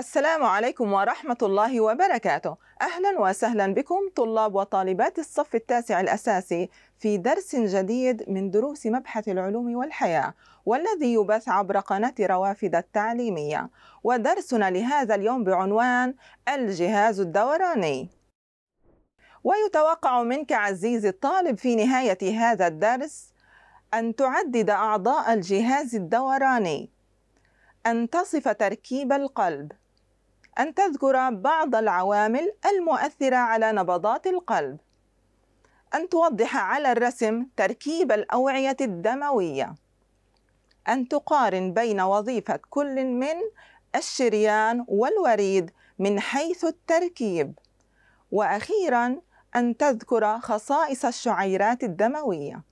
السلام عليكم ورحمة الله وبركاته أهلا وسهلا بكم طلاب وطالبات الصف التاسع الأساسي في درس جديد من دروس مبحث العلوم والحياة والذي يبث عبر قناة روافد التعليمية ودرسنا لهذا اليوم بعنوان الجهاز الدوراني ويتوقع منك عزيزي الطالب في نهاية هذا الدرس أن تعدد أعضاء الجهاز الدوراني أن تصف تركيب القلب أن تذكر بعض العوامل المؤثرة على نبضات القلب أن توضح على الرسم تركيب الأوعية الدموية أن تقارن بين وظيفة كل من الشريان والوريد من حيث التركيب وأخيراً أن تذكر خصائص الشعيرات الدموية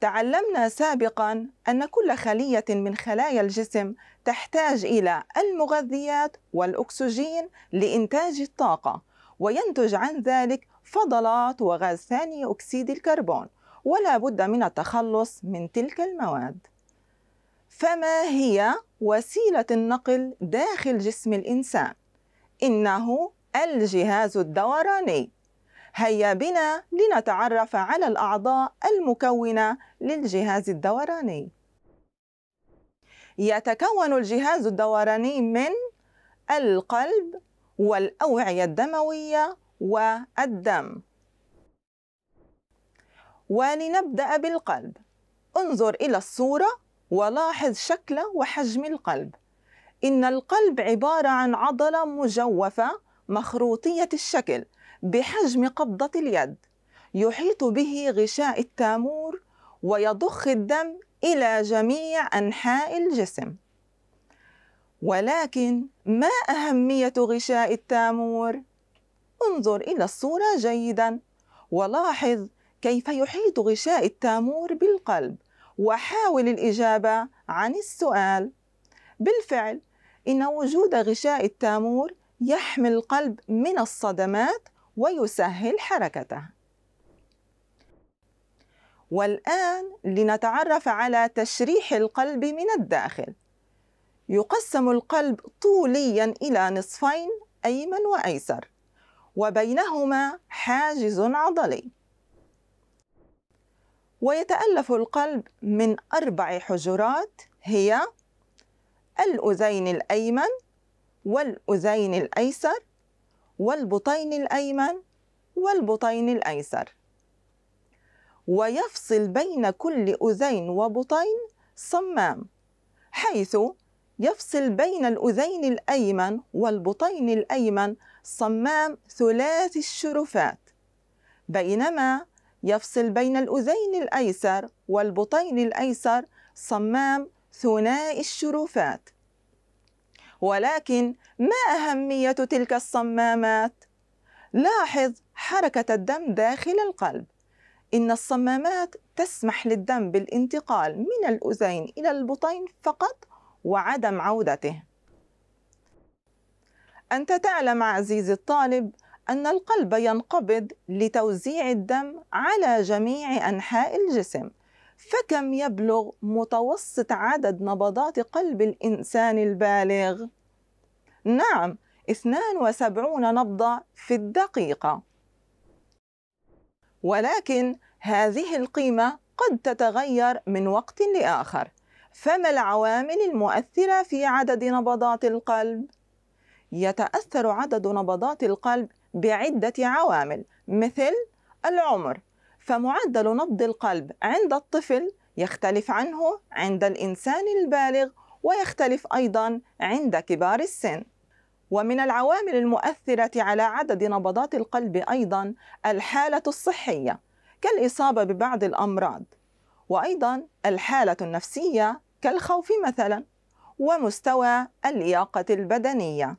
تعلمنا سابقا أن كل خلية من خلايا الجسم تحتاج إلى المغذيات والأكسجين لإنتاج الطاقة وينتج عن ذلك فضلات وغاز ثاني أكسيد الكربون ولا بد من التخلص من تلك المواد فما هي وسيلة النقل داخل جسم الإنسان؟ إنه الجهاز الدوراني هيا بنا لنتعرف على الأعضاء المكونة للجهاز الدوراني يتكون الجهاز الدوراني من القلب والأوعية الدموية والدم ولنبدأ بالقلب انظر إلى الصورة ولاحظ شكل وحجم القلب إن القلب عبارة عن عضلة مجوفة مخروطية الشكل بحجم قبضة اليد يحيط به غشاء التامور ويضخ الدم إلى جميع أنحاء الجسم ولكن ما أهمية غشاء التامور؟ انظر إلى الصورة جيدا ولاحظ كيف يحيط غشاء التامور بالقلب وحاول الإجابة عن السؤال بالفعل إن وجود غشاء التامور يحمي القلب من الصدمات ويسهل حركته والآن لنتعرف على تشريح القلب من الداخل يقسم القلب طوليا إلى نصفين أيمن وأيسر وبينهما حاجز عضلي ويتألف القلب من أربع حجرات هي الأذين الأيمن والأذين الأيسر والبطين الأيمن والبطين الأيسر ويفصل بين كل أذين وبطين صمام حيث يفصل بين الأذين الأيمن والبطين الأيمن صمام ثلاث الشرفات بينما يفصل بين الأذين الأيسر والبطين الأيسر صمام ثنائي الشرفات ولكن ما أهمية تلك الصمامات؟ لاحظ حركة الدم داخل القلب إن الصمامات تسمح للدم بالانتقال من الأذين إلى البطين فقط وعدم عودته أنت تعلم عزيزي الطالب أن القلب ينقبض لتوزيع الدم على جميع أنحاء الجسم فكم يبلغ متوسط عدد نبضات قلب الإنسان البالغ؟ نعم 72 نبضة في الدقيقة ولكن هذه القيمة قد تتغير من وقت لآخر فما العوامل المؤثرة في عدد نبضات القلب؟ يتأثر عدد نبضات القلب بعدة عوامل مثل العمر فمعدل نبض القلب عند الطفل يختلف عنه عند الإنسان البالغ ويختلف أيضا عند كبار السن ومن العوامل المؤثرة على عدد نبضات القلب أيضا الحالة الصحية كالإصابة ببعض الأمراض وأيضا الحالة النفسية كالخوف مثلا ومستوى اللياقة البدنية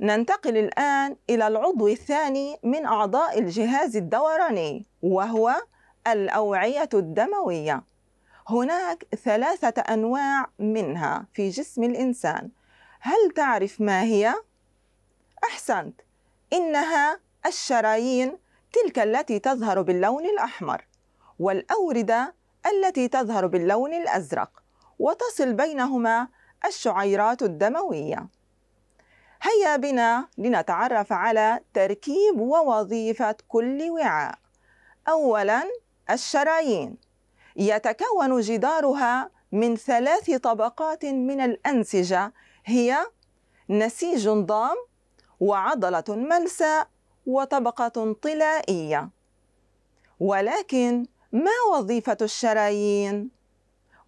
ننتقل الآن إلى العضو الثاني من أعضاء الجهاز الدوراني وهو الأوعية الدموية هناك ثلاثة أنواع منها في جسم الإنسان هل تعرف ما هي؟ أحسنت إنها الشرايين تلك التي تظهر باللون الأحمر والأوردة التي تظهر باللون الأزرق وتصل بينهما الشعيرات الدموية هيا بنا لنتعرف على تركيب ووظيفة كل وعاء. أولاً الشرايين يتكون جدارها من ثلاث طبقات من الأنسجة هي نسيج ضام وعضلة ملساء وطبقة طلائية. ولكن ما وظيفة الشرايين؟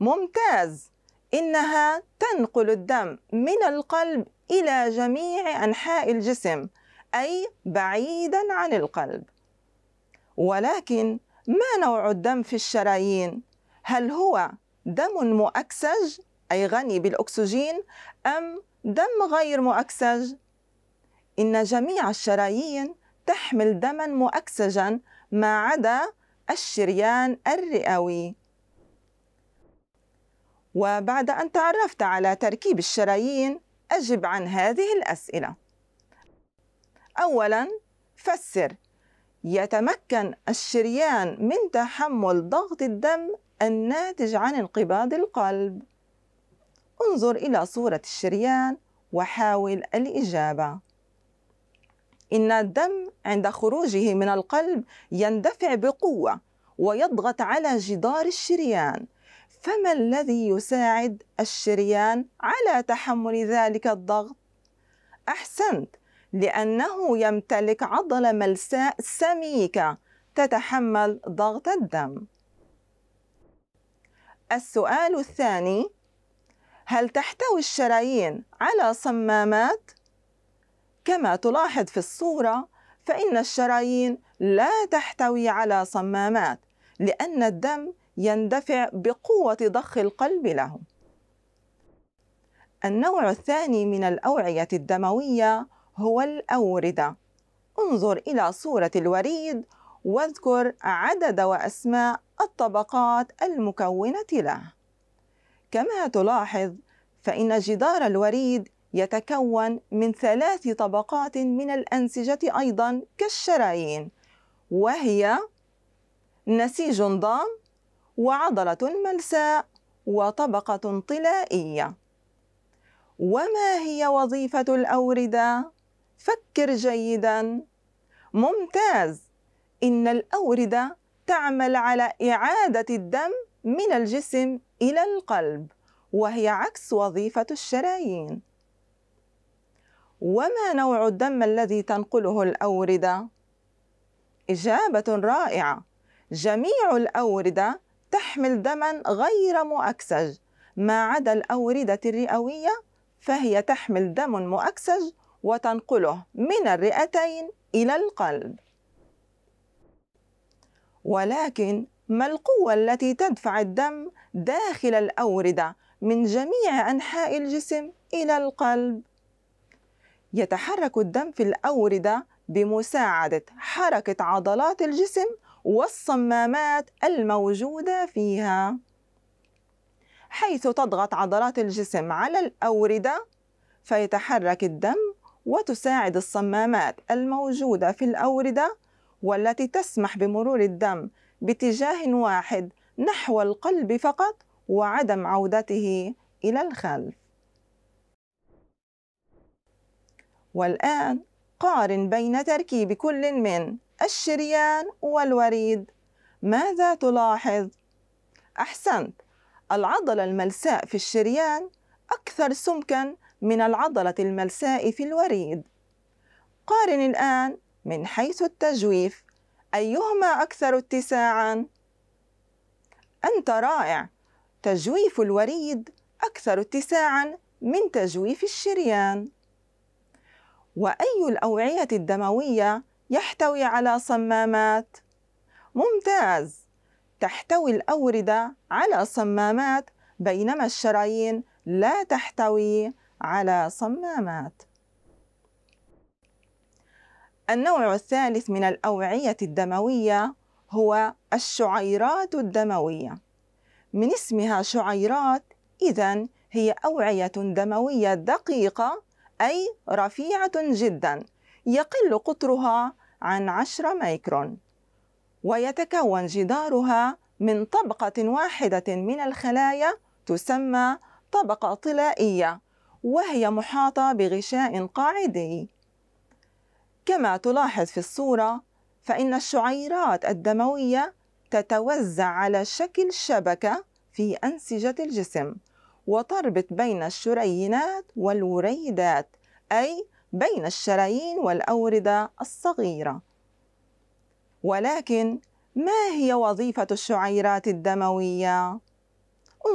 ممتاز، إنها تنقل الدم من القلب إلى جميع أنحاء الجسم أي بعيدا عن القلب ولكن ما نوع الدم في الشرايين؟ هل هو دم مؤكسج أي غني بالأكسجين أم دم غير مؤكسج؟ إن جميع الشرايين تحمل دما مؤكسجا ما عدا الشريان الرئوي وبعد أن تعرفت على تركيب الشرايين أجب عن هذه الأسئلة أولا فسر يتمكن الشريان من تحمل ضغط الدم الناتج عن انقباض القلب انظر إلى صورة الشريان وحاول الإجابة إن الدم عند خروجه من القلب يندفع بقوة ويضغط على جدار الشريان فما الذي يساعد الشريان على تحمل ذلك الضغط احسنت لانه يمتلك عضله ملساء سميكه تتحمل ضغط الدم السؤال الثاني هل تحتوي الشرايين على صمامات كما تلاحظ في الصوره فان الشرايين لا تحتوي على صمامات لان الدم يندفع بقوة ضخ القلب له. النوع الثاني من الأوعية الدموية هو الأوردة. انظر إلى صورة الوريد واذكر عدد وأسماء الطبقات المكونة له. كما تلاحظ فإن جدار الوريد يتكون من ثلاث طبقات من الأنسجة أيضا كالشرايين وهي نسيج ضام وعضلة ملساء وطبقة طلائية وما هي وظيفة الأوردة؟ فكر جيدا ممتاز إن الأوردة تعمل على إعادة الدم من الجسم إلى القلب وهي عكس وظيفة الشرايين وما نوع الدم الذي تنقله الأوردة؟ إجابة رائعة جميع الأوردة تحمل دما غير مؤكسج ما عدا الأوردة الرئوية فهي تحمل دم مؤكسج وتنقله من الرئتين إلى القلب ولكن ما القوة التي تدفع الدم داخل الأوردة من جميع أنحاء الجسم إلى القلب؟ يتحرك الدم في الأوردة بمساعدة حركة عضلات الجسم والصمامات الموجودة فيها حيث تضغط عضلات الجسم على الأوردة فيتحرك الدم وتساعد الصمامات الموجودة في الأوردة والتي تسمح بمرور الدم باتجاه واحد نحو القلب فقط وعدم عودته إلى الخلف والآن قارن بين تركيب كل من الشريان والوريد ماذا تلاحظ؟ أحسنت العضلة الملساء في الشريان أكثر سمكا من العضلة الملساء في الوريد قارن الآن من حيث التجويف أيهما أكثر اتساعا؟ أنت رائع تجويف الوريد أكثر اتساعا من تجويف الشريان وأي الأوعية الدموية يحتوي على صمامات ممتاز تحتوي الأوردة على صمامات بينما الشرايين لا تحتوي على صمامات النوع الثالث من الأوعية الدموية هو الشعيرات الدموية من اسمها شعيرات إذا هي أوعية دموية دقيقة أي رفيعة جدا يقل قطرها عن 10 ميكرون ويتكون جدارها من طبقة واحدة من الخلايا تسمى طبقة طلائية وهي محاطة بغشاء قاعدي كما تلاحظ في الصورة فإن الشعيرات الدموية تتوزع على شكل شبكة في أنسجة الجسم وتربط بين الشرينات والوريدات أي بين الشرايين والأوردة الصغيرة ولكن ما هي وظيفة الشعيرات الدموية؟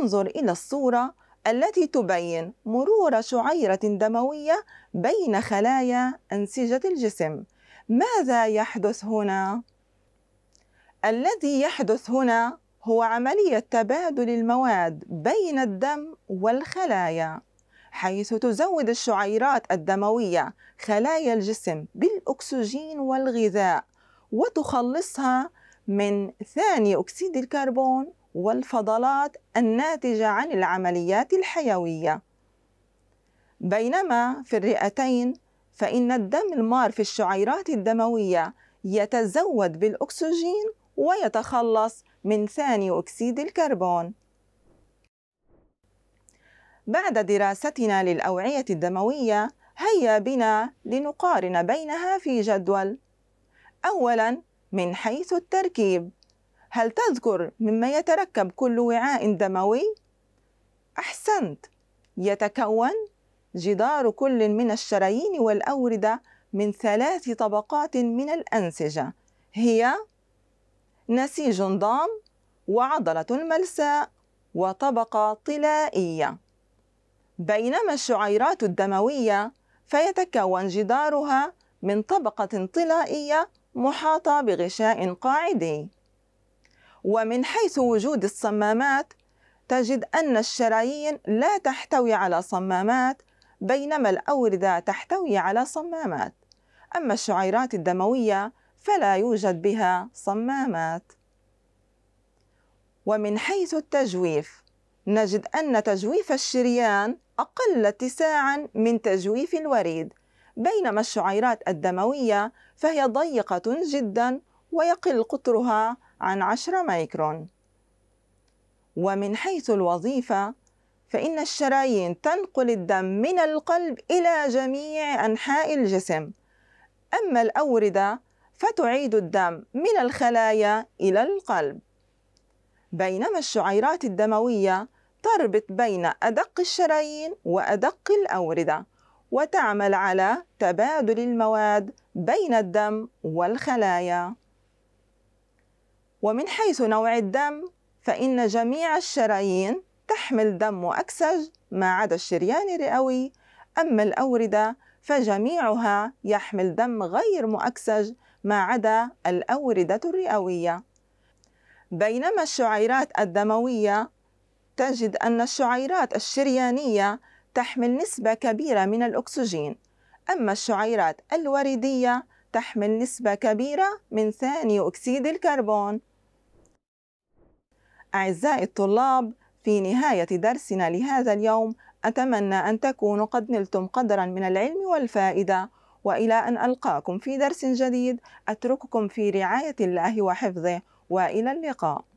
انظر إلى الصورة التي تبين مرور شعيرة دموية بين خلايا أنسجة الجسم ماذا يحدث هنا؟ الذي يحدث هنا هو عملية تبادل المواد بين الدم والخلايا حيث تزود الشعيرات الدموية خلايا الجسم بالأكسجين والغذاء وتخلصها من ثاني أكسيد الكربون والفضلات الناتجة عن العمليات الحيوية بينما في الرئتين فإن الدم المار في الشعيرات الدموية يتزود بالأكسجين ويتخلص من ثاني أكسيد الكربون بعد دراستنا للأوعية الدموية هيا بنا لنقارن بينها في جدول أولا من حيث التركيب هل تذكر مما يتركب كل وعاء دموي؟ أحسنت يتكون جدار كل من الشرايين والأوردة من ثلاث طبقات من الأنسجة هي نسيج ضام وعضلة ملساء وطبقة طلائية بينما الشعيرات الدموية فيتكون جدارها من طبقة طلائية محاطة بغشاء قاعدي ومن حيث وجود الصمامات تجد أن الشرايين لا تحتوي على صمامات بينما الأوردة تحتوي على صمامات أما الشعيرات الدموية فلا يوجد بها صمامات ومن حيث التجويف نجد أن تجويف الشريان أقل اتساعا من تجويف الوريد بينما الشعيرات الدموية فهي ضيقة جدا ويقل قطرها عن 10 ميكرون ومن حيث الوظيفة فإن الشرايين تنقل الدم من القلب إلى جميع أنحاء الجسم أما الأوردة فتعيد الدم من الخلايا إلى القلب بينما الشعيرات الدموية تربط بين أدق الشرايين وأدق الأوردة وتعمل على تبادل المواد بين الدم والخلايا ومن حيث نوع الدم فإن جميع الشرايين تحمل دم وأكسج ما عدا الشريان الرئوي أما الأوردة فجميعها يحمل دم غير مؤكسج ما عدا الأوردة الرئوية بينما الشعيرات الدموية تجد أن الشعيرات الشريانية تحمل نسبة كبيرة من الأكسجين أما الشعيرات الوريدية تحمل نسبة كبيرة من ثاني أكسيد الكربون أعزائي الطلاب في نهاية درسنا لهذا اليوم أتمنى أن تكونوا قد نلتم قدرا من العلم والفائدة وإلى أن ألقاكم في درس جديد أترككم في رعاية الله وحفظه وإلى اللقاء